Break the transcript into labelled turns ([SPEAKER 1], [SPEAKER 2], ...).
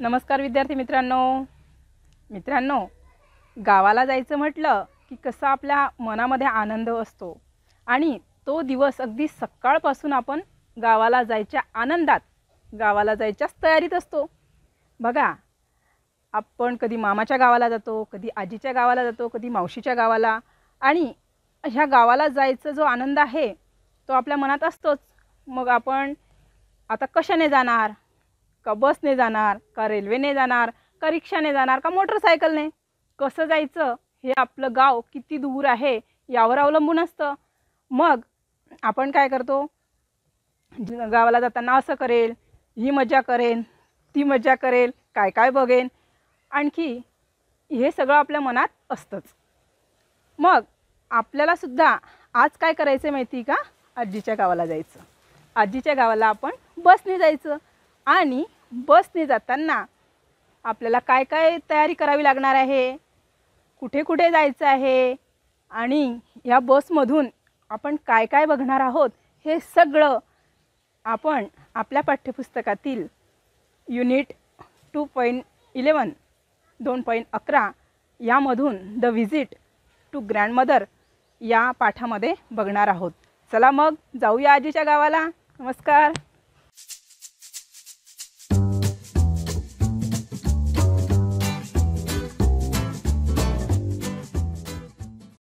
[SPEAKER 1] नमस्कार विद्यार्थी मित्रांनो मित्रांनो गावाला जायचं म्हटलं की कसं आपल्या मनामध्ये आनंद असतो आणि तो दिवस अगदी सकाळपासून आपण गावाला जायच्या आनंदात गावाला जायच्याच तयारीत असतो बघा आपण कधी मामाच्या गावाला जातो कधी आजीच्या गावाला जातो कधी मावशीच्या गावाला आणि ह्या गावाला जायचा जो आनंद आहे तो आपल्या मनात असतोच मग आपण आता कशाने जाणार का बसने जाणार का रेल्वेने जाणार का रिक्षाने जाणार का मोटरसायकलने कसं जायचं हे आपलं गाव किती दूर आहे यावर अवलंबून असतं मग आपण काय करतो गावाला जाताना असं करेल ही मजा करेन ती मजा करेल काय काय बघेन आणखी हे सगळं आपल्या मनात असतंच मग आपल्यालासुद्धा आज काय करायचं माहिती का आजीच्या गावाला जायचं आजीच्या गावाला आपण बसने जायचं आणि बसने जाताना आपल्याला काय काय तयारी करावी लागणार आहे कुठे कुठे जायचं आहे आणि या बसमधून आपण काय काय बघणार आहोत हे सगळं आपण आपल्या पाठ्यपुस्तकातील युनिट टू पॉईंट इलेवन दोन पॉईंट अकरा यामधून द व्हिजिट टू मदर या पाठामध्ये बघणार आहोत चला मग जाऊया आजीच्या गावाला नमस्कार